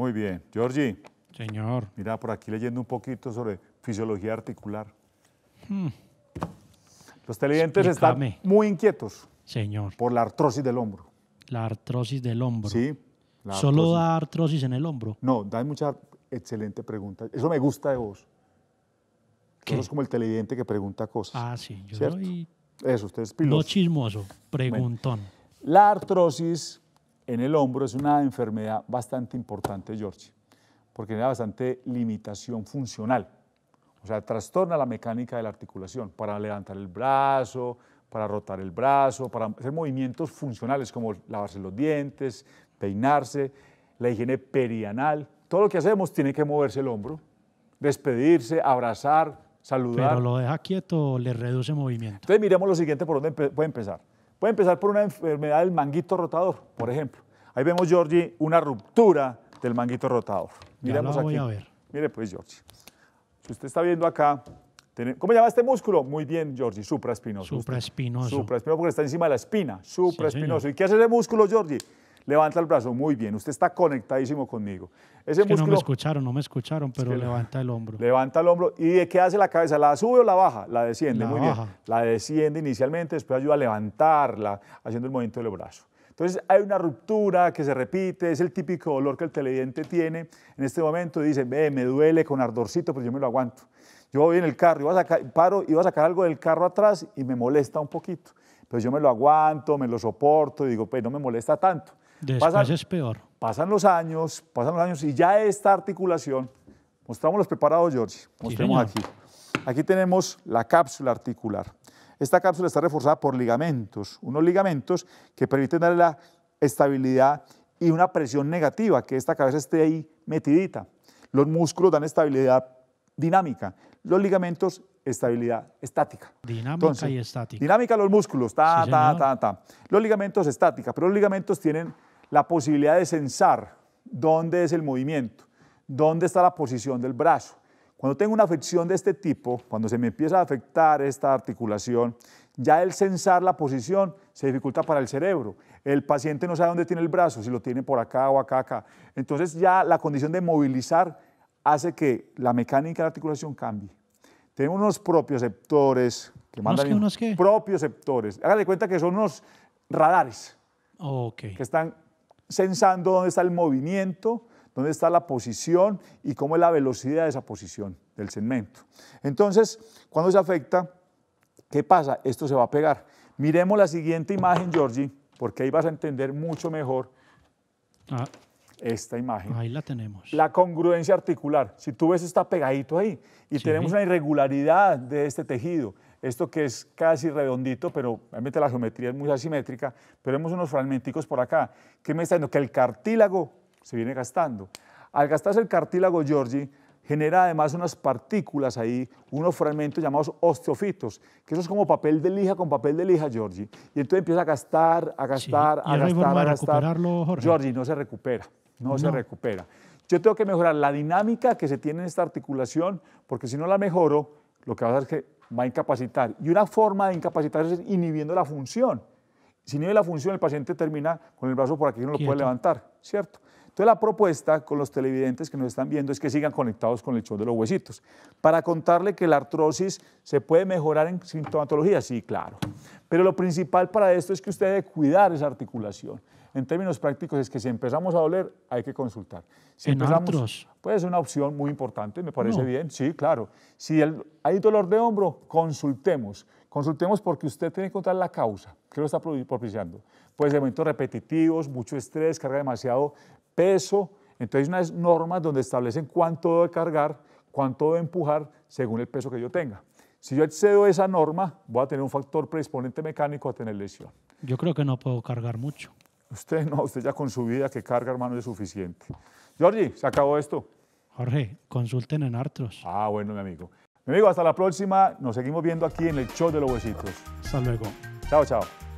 Muy bien. Georgie. Señor. Mira, por aquí leyendo un poquito sobre fisiología articular. Hmm. Los televidentes están muy inquietos. Señor. Por la artrosis del hombro. La artrosis del hombro. Sí. ¿Solo da artrosis en el hombro? No, da mucha excelente pregunta. Eso me gusta de vos. ¿Qué? Eso es como el televidente que pregunta cosas. Ah, sí. Yo Soy... Eso, usted es piloto. No chismoso, preguntón. la artrosis en el hombro es una enfermedad bastante importante, George, porque genera bastante limitación funcional. O sea, trastorna la mecánica de la articulación para levantar el brazo, para rotar el brazo, para hacer movimientos funcionales como lavarse los dientes, peinarse, la higiene perianal. Todo lo que hacemos tiene que moverse el hombro, despedirse, abrazar, saludar. Pero lo deja quieto, le reduce movimiento. Entonces miremos lo siguiente por dónde puede empezar. Puede empezar por una enfermedad del manguito rotador, por ejemplo. Ahí vemos, Georgie, una ruptura del manguito rotador. Miremos aquí. ver. Mire pues, Georgie. Si usted está viendo acá, ¿Cómo llama este músculo? Muy bien, Georgie, supraespinoso. Supraespinoso. Supraespinoso porque está encima de la espina. Supraespinoso. ¿Y qué hace ese músculo, Georgie? Levanta el brazo, muy bien, usted está conectadísimo conmigo. Ese es que no me escucharon, no me escucharon, pero levanta el hombro. Levanta el hombro. ¿Y de qué hace la cabeza? ¿La sube o la baja? La desciende, muy bien. La desciende inicialmente, después ayuda a levantarla haciendo el movimiento del brazo. Entonces hay una ruptura que se repite, es el típico dolor que el televidente tiene en este momento, dice, ve, me duele con ardorcito, pero yo me lo aguanto. Yo voy en el carro, y paro y voy a sacar algo del carro atrás y me molesta un poquito pues yo me lo aguanto, me lo soporto y digo, pues no me molesta tanto. Después pasan, es peor. Pasan los años, pasan los años y ya esta articulación, mostramos los preparados, George, aquí. Aquí tenemos la cápsula articular. Esta cápsula está reforzada por ligamentos, unos ligamentos que permiten darle la estabilidad y una presión negativa, que esta cabeza esté ahí metidita. Los músculos dan estabilidad dinámica. Los ligamentos, estabilidad estática. Dinámica y estática. Dinámica los músculos, ta, ta, ta, ta. Los ligamentos estática, pero los ligamentos tienen la posibilidad de sensar dónde es el movimiento, dónde está la posición del brazo. Cuando tengo una afección de este tipo, cuando se me empieza a afectar esta articulación, ya el sensar la posición se dificulta para el cerebro. El paciente no sabe dónde tiene el brazo, si lo tiene por acá o acá, acá. Entonces ya la condición de movilizar hace que la mecánica de la articulación cambie. Tenemos unos receptores que mandan ¿Unos, qué, unos qué? Háganle Hágale cuenta que son unos radares Ok. que están sensando dónde está el movimiento, dónde está la posición y cómo es la velocidad de esa posición del segmento. Entonces, cuando se afecta, ¿qué pasa? Esto se va a pegar. Miremos la siguiente imagen, Georgie, porque ahí vas a entender mucho mejor. Ah esta imagen. Ahí la tenemos. La congruencia articular. Si tú ves, está pegadito ahí. Y tenemos una irregularidad de este tejido. Esto que es casi redondito, pero realmente la geometría es muy asimétrica. Pero vemos unos fragmenticos por acá. ¿Qué me está diciendo? Que el cartílago se viene gastando. Al gastarse el cartílago, Georgie, genera además unas partículas ahí, unos fragmentos llamados osteofitos, que eso es como papel de lija con papel de lija, Georgie. Y entonces empieza a gastar, a gastar, a gastar, a gastar. Georgie no se recupera no, se recupera. Yo tengo que mejorar la dinámica que se tiene en esta articulación, porque si no la mejoro, lo que va a hacer es que va a incapacitar. Y una forma de incapacitar es inhibiendo la función. Si inhibe la función, el paciente termina con el brazo por aquí y no lo puede levantar, ¿cierto? Entonces la propuesta con los televidentes que nos están viendo es que sigan conectados con el show de los huesitos. Para contarle que la artrosis se puede mejorar en sintomatología, sí, claro. Pero lo principal para esto es que usted debe cuidar esa articulación en términos prácticos es que si empezamos a doler, hay que consultar. Si ¿En otros? Puede ser una opción muy importante, me parece bien, sí, claro. Si hay dolor de hombro, consultemos. Consultemos porque usted tiene que encontrar la causa ¿Qué lo está propiciando. Pues momentos repetitivos, mucho estrés, carga demasiado peso. Entonces, unas normas donde establecen cuánto debo cargar, cuánto debo empujar según el peso que yo tenga. Si yo excedo esa norma, voy a tener un factor predisponente mecánico a tener lesión. Yo creo que no puedo cargar mucho. Usted no, usted ya con su vida que carga, hermano, es suficiente. Jorge, se acabó esto. Jorge, consulten en Artros. Ah, bueno, mi amigo. Mi amigo, hasta la próxima. Nos seguimos viendo aquí en el show de los huesitos. Hasta luego. Chao, chao.